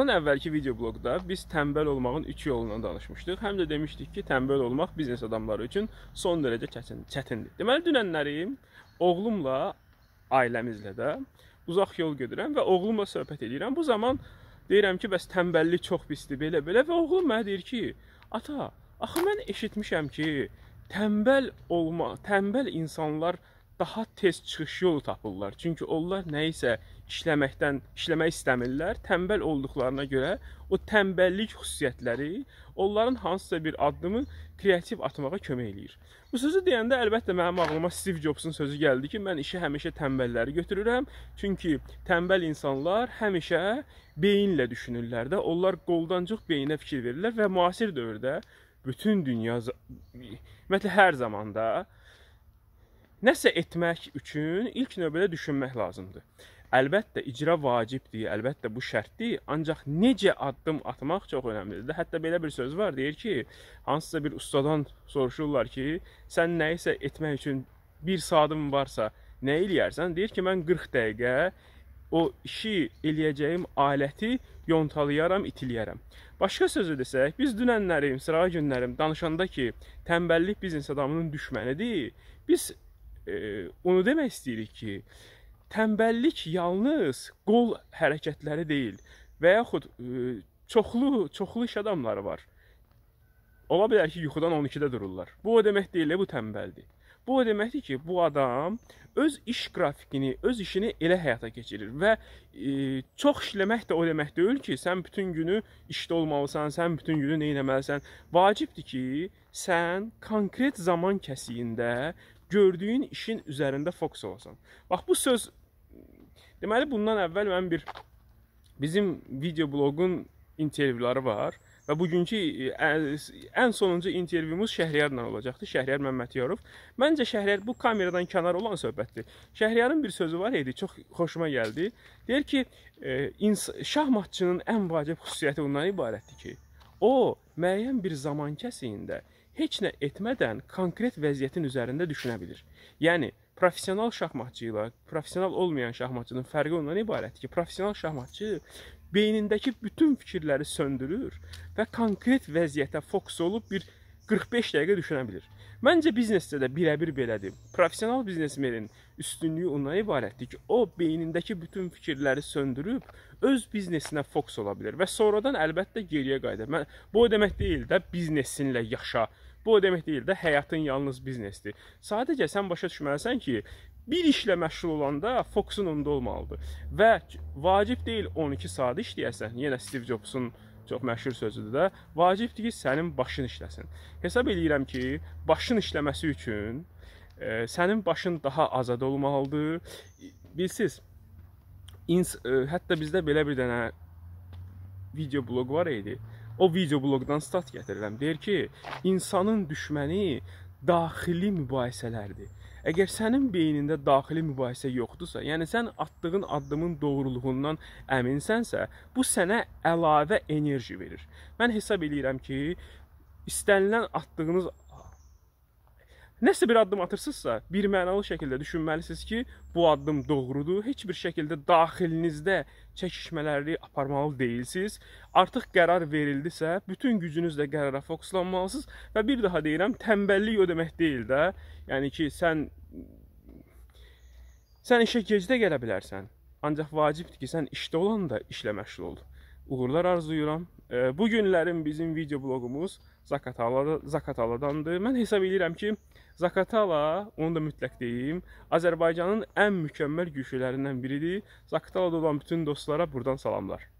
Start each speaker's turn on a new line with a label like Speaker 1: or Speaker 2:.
Speaker 1: Bundan əvvəlki videoblogda biz tənbəl olmağın üç yolundan danışmışdıq. Həm də demişdik ki, tənbəl olmaq biznes adamları üçün son dərəcə çətin, çətindir. Deməli, dünənlərim oğlumla, ailəmizlə də uzaq yol gedirəm və oğlumla söhbət edirəm. Bu zaman deyirəm ki, bəs tənbəllik çox pisdir, belə-belə və oğlum mənə deyir ki, ata, axı mən eşitmişəm ki, tənbəl olma, tənbəl insanlar tənbəl daha tez çıxış yolu tapırlar. Çünki onlar nəyisə işləməkdən işləmək istəmirlər. Tənbəl olduqlarına görə o tənbəllik xüsusiyyətləri onların hansısa bir addımı kreativ atmağa kömək eləyir. Bu sözü deyəndə əlbəttə mənim ağlıma Steve Jobs-un sözü gəldi ki, mən işə həmişə tənbəlləri götürürəm. Çünki tənbəl insanlar həmişə beyinlə düşünürlər də. Onlar qoldancıq beyinə fikir verirlər və müasir dövrdə bütün dünya ümumiyyətlə hər zamanda da Nəsə etmək üçün ilk növbədə düşünmək lazımdır. Əlbəttə icra vacibdir, əlbəttə bu şərtdir, ancaq necə addım atmaq çox önəmlidir. Hətta belə bir söz var, deyir ki, hansısa bir ustadan soruşurlar ki, sən nə isə etmək üçün bir saatın varsa, nə eləyərsən? Deyir ki, mən 40 dəqiqə o işi eləyəcəyim aləti yontalayaram, itiliyərəm. Başqa sözü desək, biz dünənlərim, sıra günlərim danışanda ki, tənbəllik biznes adamının düşmənidir. Biz e, onu demək istəyirik ki, tənbəllik yalnız qol hərəkətləri deyil və yaxud e, çoxlu çoxlu iş adamları var. Ola bilər ki, yuxudan 12-də dururlar. Bu o demək deyil, bu tənbəldir. Bu o deməkdir ki, bu adam öz iş qrafikini, öz işini elə həyata keçirir və e, çox işləmək də o demək deyil ki, sən bütün günü işdə olmalısan, sən bütün günü nə etməlisən. Vacibdir ki, sən konkret zaman kəsiyində gördüyün işin üzərində fokus olasan. Bax bu söz deməli bundan əvvəl mən bir bizim video bloqun intervyuları var. Və bugünkü e, ən sonuncu intervyumuz Şəhriyarla olacaqdı. Şəhriyar Məmmədiyarov. Məncə Şəhriyar bu kameradan kənar olan söhbətdir. Şəhriyarın bir sözü var idi, çox xoşuma gəldi. Deyir ki, e, şahmatçının ən vacib xüsusiyyəti ondan ibarətdir ki, o müəyyən bir zaman kəsiyində heç nə etmədən konkret vəziyyətin üzərində düşünə bilir. Yəni professional şahmatçı ilə professional olmayan şahmatçının fərqi ondan ibarətdir ki, professional şahmatçı beynindəki bütün fikirləri söndürür və konkret vəziyyətə fokus olub bir 45 dəqiqə düşünə bilir. Məncə biznesdə də birəbir belədir. Professional biznesmenin üstünlüyü ondan ibarətdir ki, o beynindəki bütün fikirləri söndürüb öz biznesinə fokus ola bilər və sonradan əlbəttə geriyə qayıdır. Mən bu o demək deyil də biznesinlə yaşa. Bu o demək deyil də həyatın yalnız biznesdir. Sadəcə sən başa düşməlisən ki, bir işlə məşğul olanda fokusun onda olmalıdır. Və vacib deyil 12 saat işləyəsən. Yenə Steve Jobs-un çox məşhur sözüdür də, vacibdir ki, sənin başın işləsin. Hesab eləyirəm ki, başın işləməsi üçün e, sənin başın daha azad olmalıdır. E, bilsiz, ins e, hətta bizdə belə bir dənə video bloq var idi. O video bloqdan stat gətirirəm. Deyir ki, insanın düşməni daxili mübahisələrdir. Əgər sənin beynində daxili mübahisə yoxdursa, yəni sən atdığın addımın doğruluğundan əminsənsə, bu sənə əlavə enerji verir. Mən hesab eləyirəm ki, istənilən atdığınız nəsə bir addım atırsınızsa, bir mənalı şəkildə düşünməlisiniz ki, bu addım doğrudur. Heç bir şəkildə daxilinizdə çəkişmələri aparmalı deyilsiniz. Artıq qərar verildisə, bütün gücünüzlə qərara fokuslanmalısınız və bir daha deyirəm, tənbəllik o demək deyil də, yəni ki, sən sən işə gecdə gələ bilərsən. Ancaq vacibdir ki, sən işdə olanda işlə məşğul ol uğurlar arzulayıram. Bu günlərin bizim video bloqumuz Zakatala, Zakataladandır. Mən hesab edirəm ki, Zakatala, onu da mütləq deyim, Azərbaycanın ən mükəmməl güşələrindən biridir. Zakatalada olan bütün dostlara buradan salamlar.